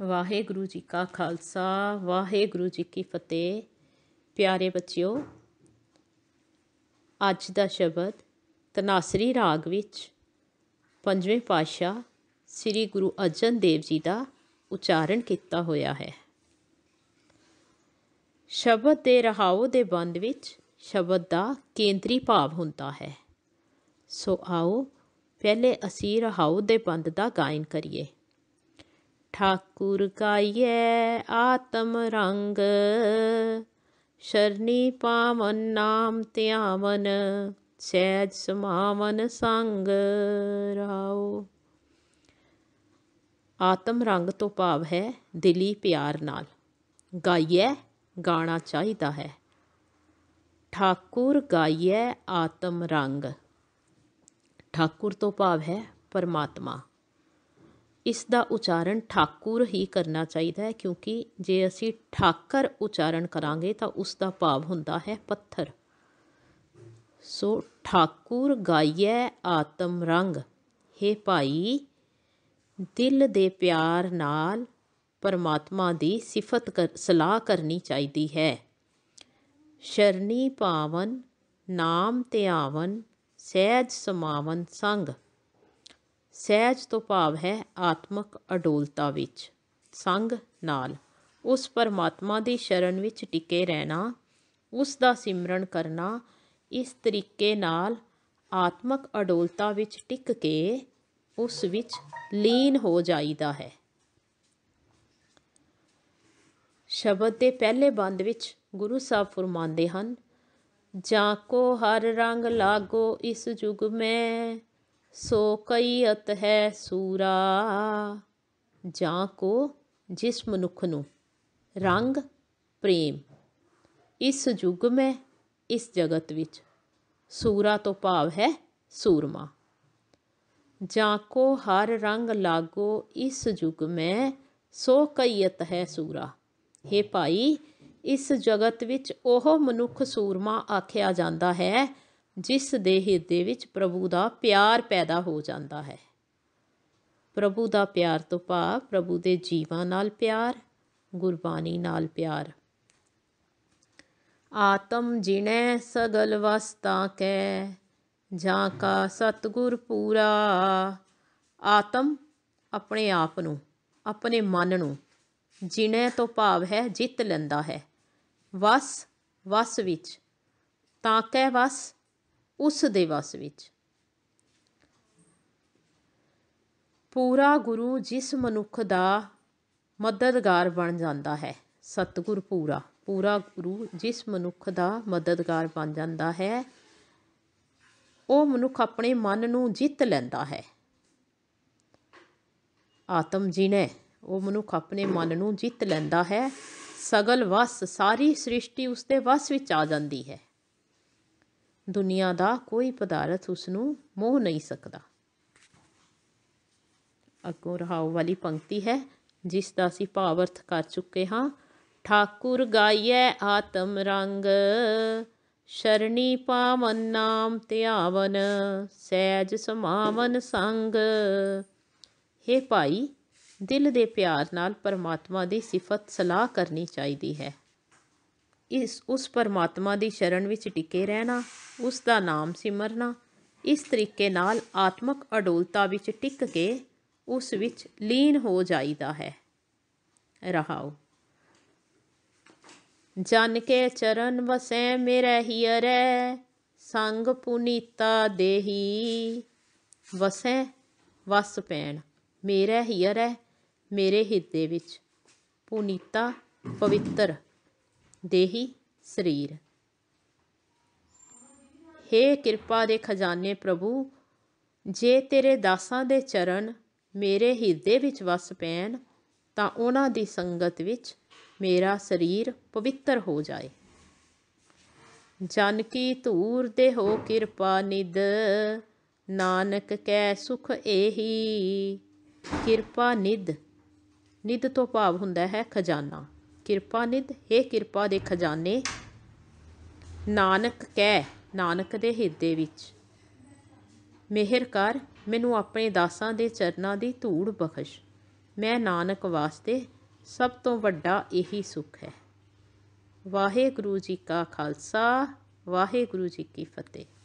ਵਾਹਿਗੁਰੂ ਜੀ ਕਾ ਖਾਲਸਾ ਵਾਹਿਗੁਰੂ ਜੀ ਕੀ ਫਤਿਹ ਪਿਆਰੇ ਬੱਚਿਓ ਅੱਜ ਦਾ ਸ਼ਬਦ ਤਨਾਸਰੀ ਰਾਗ ਵਿੱਚ ਪੰਜਵੇਂ ਪਾਸ਼ਾ ਸ੍ਰੀ ਗੁਰੂ ਅਰਜਨ ਦੇਵ ਜੀ ਦਾ ਉਚਾਰਨ ਕੀਤਾ ਹੋਇਆ ਹੈ ਸ਼ਬਦ ਦੇ ਰਹਾਉ ਦੇ ਬੰਦ ਵਿੱਚ ਸ਼ਬਦ ਦਾ ਕੇਂਦਰੀ ਭਾਵ ਹੁੰਦਾ ਹੈ ਸੋ ਆਓ ਪਹਿਲੇ ਅਸੀਂ ਰਹਾਉ ਦੇ ਬੰਦ ਦਾ ਗਾਇਨ ਕਰੀਏ ठाकुर गाइए आत्म रंग शरणी पावन नाम त्यावन सहज समावन संग राओ आत्म रंग तो भाव है दिली प्यार नाल गाइए गाना चाहता है ठाकुर गाइए आत्म रंग ठाकुर तो भाव है परमात्मा ਇਸ ਦਾ ਉਚਾਰਨ ਠਾਕੁਰ ਹੀ ਕਰਨਾ ਚਾਹੀਦਾ ਹੈ ਕਿਉਂਕਿ ਜੇ ਅਸੀਂ ਠਾਕਰ ਉਚਾਰਨ ਕਰਾਂਗੇ ਤਾਂ ਉਸ ਦਾ ਭਾਵ ਹੁੰਦਾ ਹੈ ਪੱਥਰ ਸੋ ਠਾਕੁਰ ਗਾਈਏ ਆਤਮ ਰੰਗ हे ਭਾਈ ਦਿਲ ਦੇ ਪਿਆਰ ਨਾਲ ਪਰਮਾਤਮਾ ਦੀ ਸਿਫਤ ਸਲਾਹ ਕਰਨੀ ਚਾਹੀਦੀ ਹੈ ਸ਼ਰਨੀ ਪਾਵਨ ਨਾਮ ਧਿਆਵਨ ਸਹਿਜ ਸਮਾਵਨ ਸੰਗ ਸਹਿਜ ਤੋਂ ਭਾਵ ਹੈ ਆਤਮਕ ਅਡੋਲਤਾ ਵਿੱਚ ਸੰਗ ਨਾਲ ਉਸ ਪਰਮਾਤਮਾ ਦੀ ਸ਼ਰਨ ਵਿੱਚ ਟਿਕੇ ਰਹਿਣਾ ਉਸ ਦਾ ਸਿਮਰਨ ਕਰਨਾ ਇਸ ਤਰੀਕੇ ਨਾਲ ਆਤਮਕ ਅਡੋਲਤਾ ਵਿੱਚ ਟਿਕ ਕੇ ਉਸ ਵਿੱਚ ਲੀਨ ਹੋ ਜਾਈਦਾ ਹੈ ਸ਼ਬਦ ਦੇ ਪਹਿਲੇ ਬੰਦ ਵਿੱਚ ਗੁਰੂ ਸਾਹਿਬ ਫਰਮਾਉਂਦੇ ਹਨ ਜਾਂ ਕੋ ਹਰ ਰੰਗ ਲਾਗੋ ਇਸ ਜੁਗ ਮੈਂ ਸੋ ਕਈ ਅਤ ਹੈ ਸੂਰਾ ਜਾਂ ਕੋ ਜਿਸ ਮਨੁੱਖ ਨੂੰ ਰੰਗ ਪ੍ਰੇਮ ਇਸ ਯੁਗ ਮੈਂ ਇਸ ਜਗਤ ਵਿੱਚ ਸੂਰਾ ਤੋਂ ਭਾਵ ਹੈ ਸੂਰਮਾ ਜਾਂ ਕੋ ਹਰ ਰੰਗ ਲਾਗੋ ਇਸ ਯੁਗ ਮੈਂ ਸੋ ਕਈਤ ਹੈ ਸੂਰਾ हे ਭਾਈ ਇਸ ਜਗਤ ਵਿੱਚ ਉਹ ਮਨੁੱਖ ਸੂਰਮਾ ਆਖਿਆ ਜਾਂਦਾ ਹੈ ਜਿਸ ਦੇ ਹਿਰਦੇ ਵਿੱਚ ਪ੍ਰਭੂ ਦਾ ਪਿਆਰ ਪੈਦਾ ਹੋ ਜਾਂਦਾ ਹੈ ਪ੍ਰਭੂ ਦਾ ਪਿਆਰ ਤੋਂ ਭਾਵ ਪ੍ਰਭੂ ਦੇ ਜੀਵਾਂ ਨਾਲ ਪਿਆਰ ਗੁਰਬਾਣੀ ਨਾਲ ਪਿਆਰ ਆਤਮ ਜਿਣੈ ਸਗਲ ਵਸਤਾ ਕੈ ਜਾਂ ਕਾ ਸਤਗੁਰ ਪੂਰਾ ਆਤਮ ਆਪਣੇ ਆਪ ਨੂੰ ਆਪਣੇ ਮਨ ਨੂੰ ਜਿਣੈ ਤੋਂ ਭਾਵ ਹੈ ਜਿੱਤ ਲੈਂਦਾ ਹੈ ਵਸ ਵਸ ਵਿੱਚ ਤਾਂ ਕੈ ਵਸ ਉਸ ਦੇ ਵਸ ਵਿੱਚ ਪੂਰਾ ਗੁਰੂ ਜਿਸ ਮਨੁੱਖ ਦਾ ਮਦਦਗਾਰ ਬਣ ਜਾਂਦਾ ਹੈ ਸਤਿਗੁਰ ਪੂਰਾ ਪੂਰਾ ਗੁਰੂ ਜਿਸ ਮਨੁੱਖ ਦਾ ਮਦਦਗਾਰ ਬਣ ਜਾਂਦਾ ਹੈ ਉਹ ਮਨੁੱਖ ਆਪਣੇ ਮਨ ਨੂੰ ਜਿੱਤ ਲੈਂਦਾ ਹੈ ਆਤਮ ਜਿਨੇ ਉਹ ਮਨੁੱਖ ਆਪਣੇ ਮਨ ਨੂੰ ਜਿੱਤ ਲੈਂਦਾ ਹੈ ਸਗਲ ਵਸ ਸਾਰੀ ਸ੍ਰਿਸ਼ਟੀ ਉਸ ਦੇ ਵਸ ਵਿੱਚ ਆ ਜਾਂਦੀ ਹੈ ਦੁਨੀਆ ਦਾ ਕੋਈ ਪਦਾਰਥ ਉਸ ਨੂੰ ਮੋਹ ਨਹੀਂ ਸਕਦਾ ਅਗੋ ਰਹਾਉ ਵਾਲੀ ਪੰਕਤੀ ਹੈ ਜਿਸ ਦਾ ਅਸੀਂ ਭਾਵ ਅਰਥ ਕਰ ਚੁੱਕੇ ਹਾਂ ਠਾਕੁਰ ਗਾਈਐ ਆਤਮ ਰੰਗ ਸ਼ਰਣੀ ਪਾਵਨ ਨਾਮ ਧਿਆਵਨ ਸਹਿਜ ਸਮਾਵਨ ਸੰਗ हे ਭਾਈ ਦਿਲ ਦੇ ਪਿਆਰ ਨਾਲ ਪਰਮਾਤਮਾ ਦੀ ਸਿਫਤ ਸਲਾਹ ਕਰਨੀ ਚਾਹੀਦੀ ਹੈ ਇਸ ਉਸ ਪਰਮਾਤਮਾ ਦੀ ਸ਼ਰਨ ਵਿੱਚ ਟਿਕੇ ਰਹਿਣਾ ਉਸ ਦਾ ਨਾਮ ਸਿਮਰਨਾ ਇਸ ਤਰੀਕੇ ਨਾਲ ਆਤਮਕ ਅਡੋਲਤਾ ਵਿੱਚ ਟਿਕ ਕੇ ਉਸ ਵਿੱਚ ਲੀਨ ਹੋ ਜਾਈਦਾ ਹੈ ਰਹਾਉ ਜਨ ਕੇ ਚਰਨ ਵਸੈ ਮੇਰੇ ਹਿਰੇ ਸੰਗ ਪੁਨੀਤਾ ਦੇਹੀ ਵਸੈ ਵਸ ਪੈਣ ਮੇਰੇ ਹਿਰੇ ਮੇਰੇ ਹਿਰਦੇ ਵਿੱਚ ਪੁਨੀਤਾ ਪਵਿੱਤਰ ਦੇਹੀ ਸਰੀਰ हे ਕਿਰਪਾ ਦੇ ਖਜ਼ਾਨੇ ਪ੍ਰਭੂ ਜੇ ਤੇਰੇ ਦਾਸਾਂ ਦੇ ਚਰਨ ਮੇਰੇ ਹਿਰਦੇ ਵਿੱਚ ਵਸ ਪੈਣ ਤਾਂ ਉਹਨਾਂ ਦੀ ਸੰਗਤ ਵਿੱਚ ਮੇਰਾ ਸਰੀਰ ਪਵਿੱਤਰ ਹੋ ਜਾਏ ਜਨਕੀ ਧੂਰ ਦੇ ਹੋ ਕਿਰਪਾ ਨਿਦ ਨਾਨਕ ਕੈ ਸੁਖ ਏਹੀ ਕਿਰਪਾ ਨਿਦ ਨਿਦ ਤੋਂ ਭਾਵ ਹੁੰਦਾ ਹੈ ਖਜ਼ਾਨਾ ਕਿਰਪਾ ਨਿਧ हे ਕਿਰਪਾ ਦੇ ਖਜ਼ਾਨੇ ਨਾਨਕ ਕਹਿ ਨਾਨਕ ਦੇ ਹਿਰਦੇ ਵਿੱਚ ਮਿਹਰ ਕਰ ਮੈਨੂੰ ਆਪਣੇ ਦਾਸਾਂ ਦੇ ਚਰਨਾਂ ਦੀ ਧੂੜ ਬਖਸ਼ ਮੈਂ ਨਾਨਕ ਵਾਸਤੇ ਸਭ ਤੋਂ ਵੱਡਾ ਇਹੀ ਸੁਖ ਹੈ ਵਾਹਿਗੁਰੂ ਜੀ ਕਾ ਖਾਲਸਾ ਵਾਹਿਗੁਰੂ ਜੀ ਕੀ ਫਤਿਹ